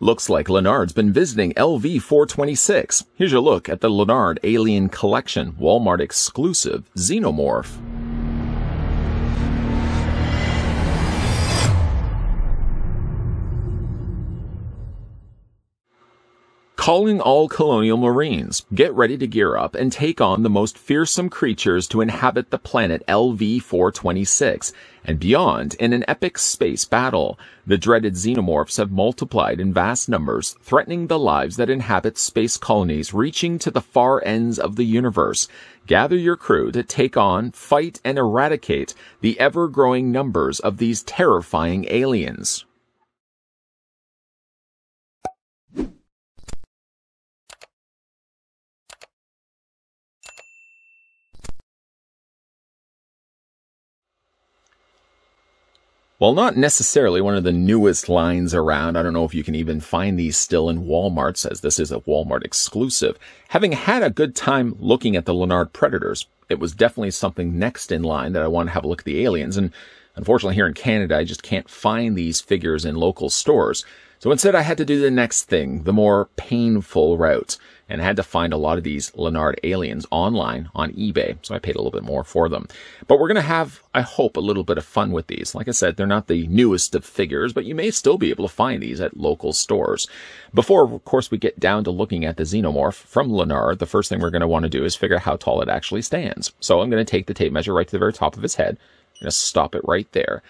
Looks like Lennard's been visiting LV-426. Here's your look at the Lennard Alien Collection Walmart exclusive Xenomorph. Calling all colonial marines, get ready to gear up and take on the most fearsome creatures to inhabit the planet LV-426 and beyond in an epic space battle. The dreaded xenomorphs have multiplied in vast numbers, threatening the lives that inhabit space colonies reaching to the far ends of the universe. Gather your crew to take on, fight, and eradicate the ever-growing numbers of these terrifying aliens. While not necessarily one of the newest lines around, I don't know if you can even find these still in Walmarts, as this is a Walmart exclusive. Having had a good time looking at the Lennard Predators, it was definitely something next in line that I want to have a look at the aliens. And unfortunately, here in Canada, I just can't find these figures in local stores. So instead, I had to do the next thing, the more painful route, and I had to find a lot of these Leonard aliens online on eBay. So I paid a little bit more for them. But we're going to have, I hope, a little bit of fun with these. Like I said, they're not the newest of figures, but you may still be able to find these at local stores. Before, of course, we get down to looking at the xenomorph from Leonard, the first thing we're going to want to do is figure out how tall it actually stands. So I'm going to take the tape measure right to the very top of his head. I'm going to stop it right there.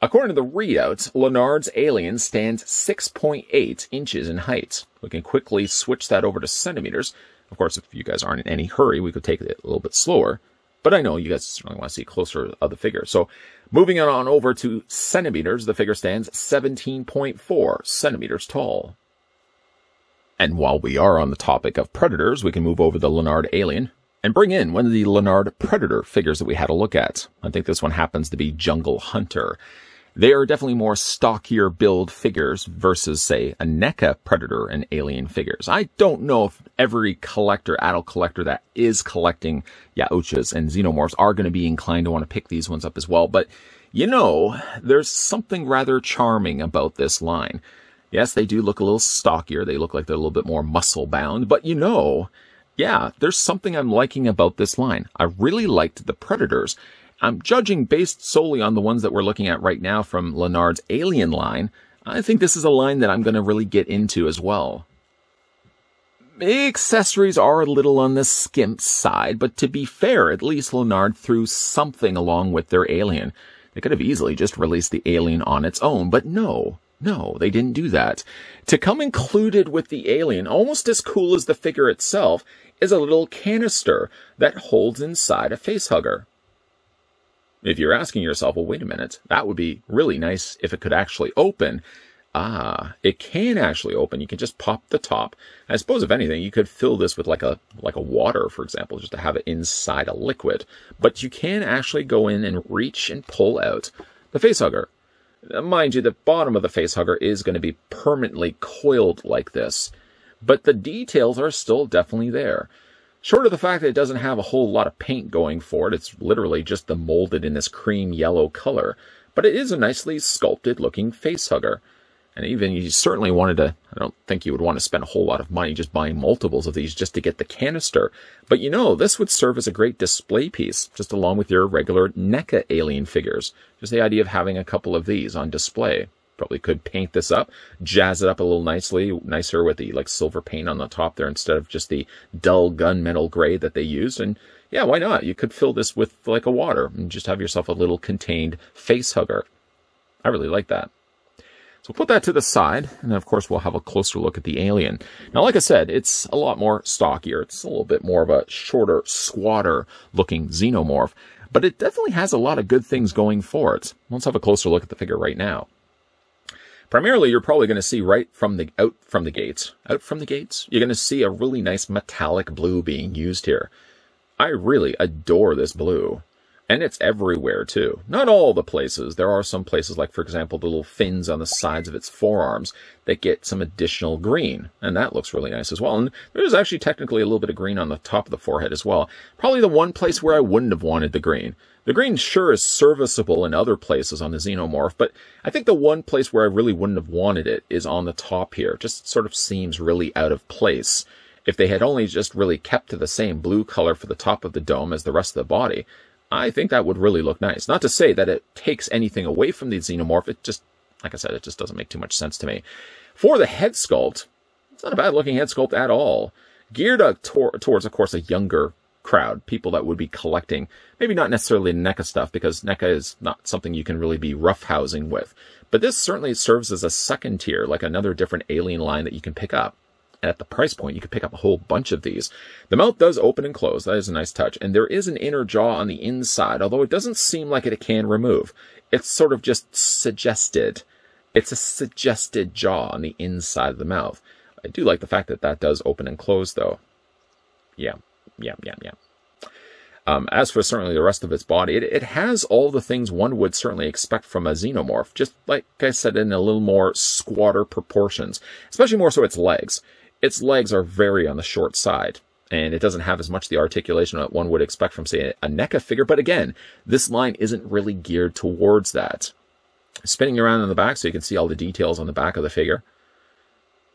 According to the readouts, Lennard's alien stands 6.8 inches in height. We can quickly switch that over to centimeters. Of course, if you guys aren't in any hurry, we could take it a little bit slower. But I know you guys certainly want to see closer of the figure. So moving on over to centimeters, the figure stands 17.4 centimeters tall. And while we are on the topic of predators, we can move over the Lennard alien and bring in one of the Lennard predator figures that we had a look at. I think this one happens to be Jungle Hunter. They are definitely more stockier build figures versus, say, a NECA Predator and Alien figures. I don't know if every collector, adult collector that is collecting Yaochas and Xenomorphs are going to be inclined to want to pick these ones up as well, but you know, there's something rather charming about this line. Yes, they do look a little stockier. They look like they're a little bit more muscle bound, but you know, yeah, there's something I'm liking about this line. I really liked the Predators I'm judging based solely on the ones that we're looking at right now from Lennard's Alien line. I think this is a line that I'm going to really get into as well. Accessories are a little on the skimp side, but to be fair, at least Lennard threw something along with their Alien. They could have easily just released the Alien on its own, but no. No, they didn't do that. To come included with the Alien, almost as cool as the figure itself, is a little canister that holds inside a facehugger if you're asking yourself, well, wait a minute, that would be really nice if it could actually open. Ah, it can actually open. You can just pop the top. I suppose if anything, you could fill this with like a like a water, for example, just to have it inside a liquid. But you can actually go in and reach and pull out the face hugger. Mind you, the bottom of the face hugger is going to be permanently coiled like this, but the details are still definitely there. Short of the fact that it doesn't have a whole lot of paint going for it, it's literally just the molded in this cream yellow color, but it is a nicely sculpted looking face hugger. And even you certainly wanted to, I don't think you would want to spend a whole lot of money just buying multiples of these just to get the canister. But you know, this would serve as a great display piece, just along with your regular NECA alien figures. Just the idea of having a couple of these on display probably could paint this up, jazz it up a little nicely, nicer with the like silver paint on the top there instead of just the dull gunmetal gray that they used. And yeah, why not? You could fill this with like a water and just have yourself a little contained face hugger. I really like that. So put that to the side, and of course we'll have a closer look at the alien. Now, like I said, it's a lot more stockier. It's a little bit more of a shorter, squatter looking xenomorph, but it definitely has a lot of good things going for it. Let's have a closer look at the figure right now. Primarily, you're probably going to see right from the out from the gates, out from the gates, you're going to see a really nice metallic blue being used here. I really adore this blue. And it's everywhere too. Not all the places. There are some places, like for example, the little fins on the sides of its forearms that get some additional green. And that looks really nice as well. And there's actually technically a little bit of green on the top of the forehead as well. Probably the one place where I wouldn't have wanted the green. The green sure is serviceable in other places on the xenomorph, but I think the one place where I really wouldn't have wanted it is on the top here. It just sort of seems really out of place. If they had only just really kept to the same blue color for the top of the dome as the rest of the body, I think that would really look nice. Not to say that it takes anything away from the xenomorph. It just, like I said, it just doesn't make too much sense to me. For the head sculpt, it's not a bad looking head sculpt at all. Geared up tor- towards, of course, a younger crowd, people that would be collecting, maybe not necessarily NECA stuff because NECA is not something you can really be roughhousing with. But this certainly serves as a second tier, like another different alien line that you can pick up at the price point, you could pick up a whole bunch of these. The mouth does open and close. That is a nice touch. And there is an inner jaw on the inside, although it doesn't seem like it can remove. It's sort of just suggested. It's a suggested jaw on the inside of the mouth. I do like the fact that that does open and close, though. Yeah, yeah, yeah, yeah. Um, as for certainly the rest of its body, it, it has all the things one would certainly expect from a xenomorph, just like I said, in a little more squatter proportions, especially more so its legs. Its legs are very on the short side, and it doesn't have as much the articulation that one would expect from, say, a NECA figure. But again, this line isn't really geared towards that. Spinning around in the back so you can see all the details on the back of the figure.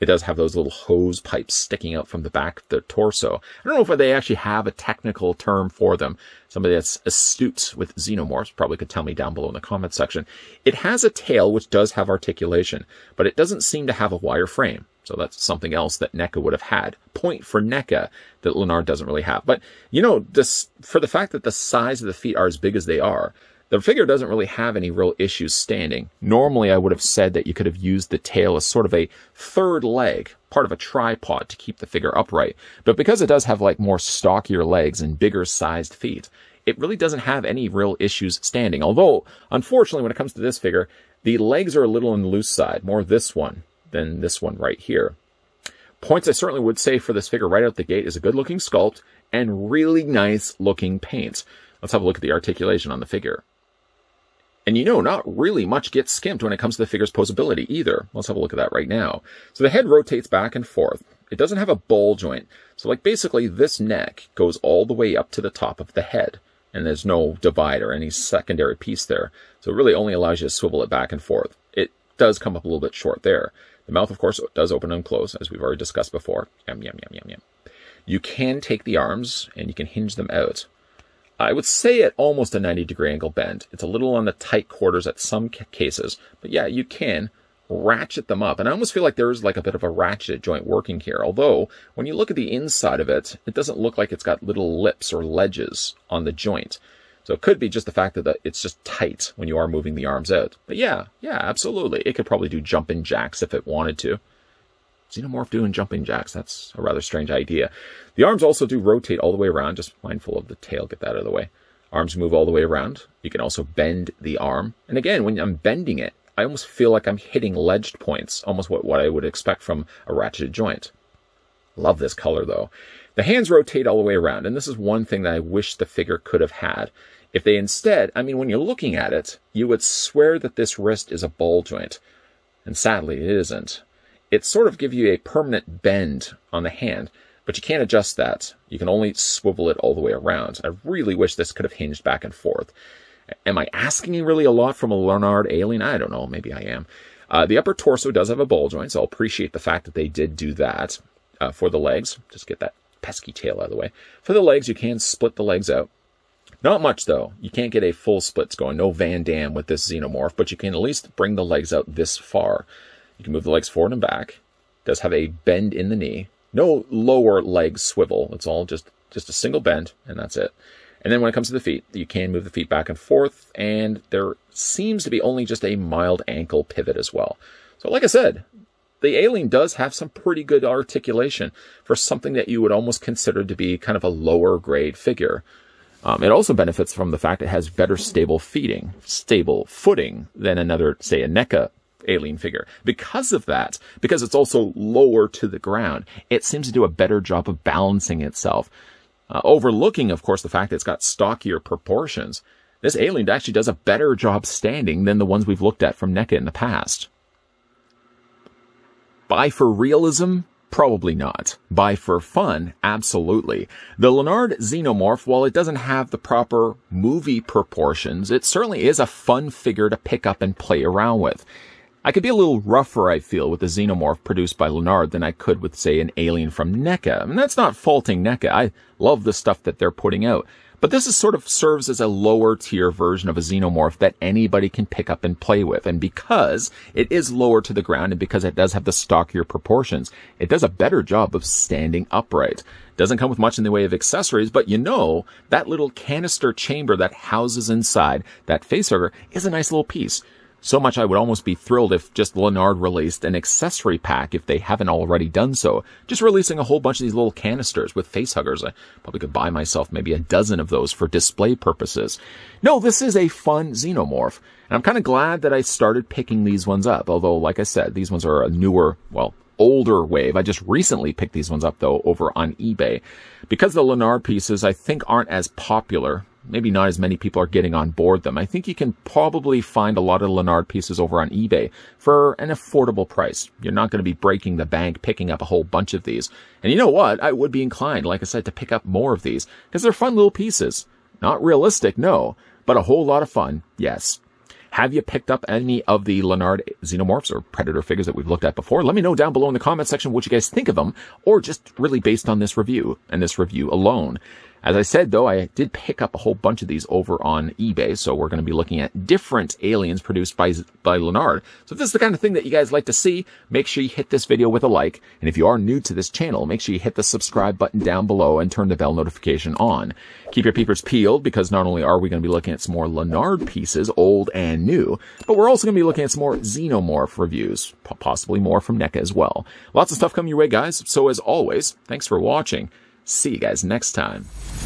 It does have those little hose pipes sticking out from the back of the torso. I don't know if they actually have a technical term for them. Somebody that's astute with xenomorphs probably could tell me down below in the comment section. It has a tail, which does have articulation, but it doesn't seem to have a wire frame. So that's something else that NECA would have had. Point for NECA that Lennar doesn't really have. But, you know, this, for the fact that the size of the feet are as big as they are, the figure doesn't really have any real issues standing. Normally, I would have said that you could have used the tail as sort of a third leg, part of a tripod to keep the figure upright. But because it does have like more stockier legs and bigger sized feet, it really doesn't have any real issues standing. Although, unfortunately, when it comes to this figure, the legs are a little on the loose side, more this one than this one right here. Points I certainly would say for this figure right out the gate is a good looking sculpt and really nice looking paint. Let's have a look at the articulation on the figure. And you know, not really much gets skimped when it comes to the figure's posability either. Let's have a look at that right now. So the head rotates back and forth. It doesn't have a ball joint. So like basically this neck goes all the way up to the top of the head and there's no divide or any secondary piece there. So it really only allows you to swivel it back and forth. It does come up a little bit short there. The mouth, of course, does open and close, as we've already discussed before. Yum, yum, yum, yum, yum. You can take the arms and you can hinge them out. I would say at almost a 90 degree angle bend. It's a little on the tight quarters at some cases, but yeah, you can ratchet them up. And I almost feel like there's like a bit of a ratchet joint working here. Although when you look at the inside of it, it doesn't look like it's got little lips or ledges on the joint. So it could be just the fact that it's just tight when you are moving the arms out. But yeah, yeah, absolutely. It could probably do jumping jacks if it wanted to. Xenomorph doing jumping jacks, that's a rather strange idea. The arms also do rotate all the way around, just mindful of the tail, get that out of the way. Arms move all the way around. You can also bend the arm. And again, when I'm bending it, I almost feel like I'm hitting ledged points, almost what, what I would expect from a ratcheted joint. Love this color though. The hands rotate all the way around, and this is one thing that I wish the figure could have had. If they instead, I mean, when you're looking at it, you would swear that this wrist is a ball joint, and sadly it isn't. It sort of gives you a permanent bend on the hand, but you can't adjust that. You can only swivel it all the way around. I really wish this could have hinged back and forth. Am I asking really a lot from a Leonard alien? I don't know. Maybe I am. Uh, the upper torso does have a ball joint, so I'll appreciate the fact that they did do that uh, for the legs. Just get that pesky tail out of the way. For the legs, you can split the legs out. Not much though. You can't get a full splits going. No Van Dam with this xenomorph, but you can at least bring the legs out this far. You can move the legs forward and back. It does have a bend in the knee. No lower leg swivel. It's all just just a single bend, and that's it. And then when it comes to the feet, you can move the feet back and forth, and there seems to be only just a mild ankle pivot as well. So, like I said, the Alien does have some pretty good articulation for something that you would almost consider to be kind of a lower grade figure. Um, it also benefits from the fact it has better stable feeding, stable footing than another, say, a NECA alien figure. Because of that, because it's also lower to the ground, it seems to do a better job of balancing itself. Uh, overlooking, of course, the fact that it's got stockier proportions, this alien actually does a better job standing than the ones we've looked at from NECA in the past. Buy for realism? Probably not. Buy for fun? Absolutely. The Leonard Xenomorph, while it doesn't have the proper movie proportions, it certainly is a fun figure to pick up and play around with. I could be a little rougher, I feel, with a xenomorph produced by Leonard than I could with, say, an alien from NECA. and that's not faulting NECA. I love the stuff that they're putting out. But this is sort of serves as a lower tier version of a xenomorph that anybody can pick up and play with. And because it is lower to the ground and because it does have the stockier proportions, it does a better job of standing upright. Doesn't come with much in the way of accessories, but you know, that little canister chamber that houses inside that facehugger is a nice little piece. So much I would almost be thrilled if just Lennard released an accessory pack if they haven't already done so. Just releasing a whole bunch of these little canisters with face huggers. I probably could buy myself maybe a dozen of those for display purposes. No, this is a fun xenomorph. And I'm kind of glad that I started picking these ones up. Although, like I said, these ones are a newer, well, older wave. I just recently picked these ones up though over on eBay. Because the Lennard pieces I think aren't as popular maybe not as many people are getting on board them. I think you can probably find a lot of Lennard pieces over on eBay for an affordable price. You're not going to be breaking the bank picking up a whole bunch of these. And you know what? I would be inclined, like I said, to pick up more of these because they're fun little pieces. Not realistic, no, but a whole lot of fun, yes. Have you picked up any of the Leonard xenomorphs or predator figures that we've looked at before? Let me know down below in the comment section what you guys think of them, or just really based on this review and this review alone. As I said though, I did pick up a whole bunch of these over on eBay, so we're going to be looking at different aliens produced by, by Lennard. So if this is the kind of thing that you guys like to see, make sure you hit this video with a like, and if you are new to this channel, make sure you hit the subscribe button down below and turn the bell notification on. Keep your peepers peeled, because not only are we going to be looking at some more Lennard pieces, old and new, but we're also going to be looking at some more Xenomorph reviews, possibly more from NECA as well. Lots of stuff coming your way, guys, so as always, thanks for watching. See you guys next time.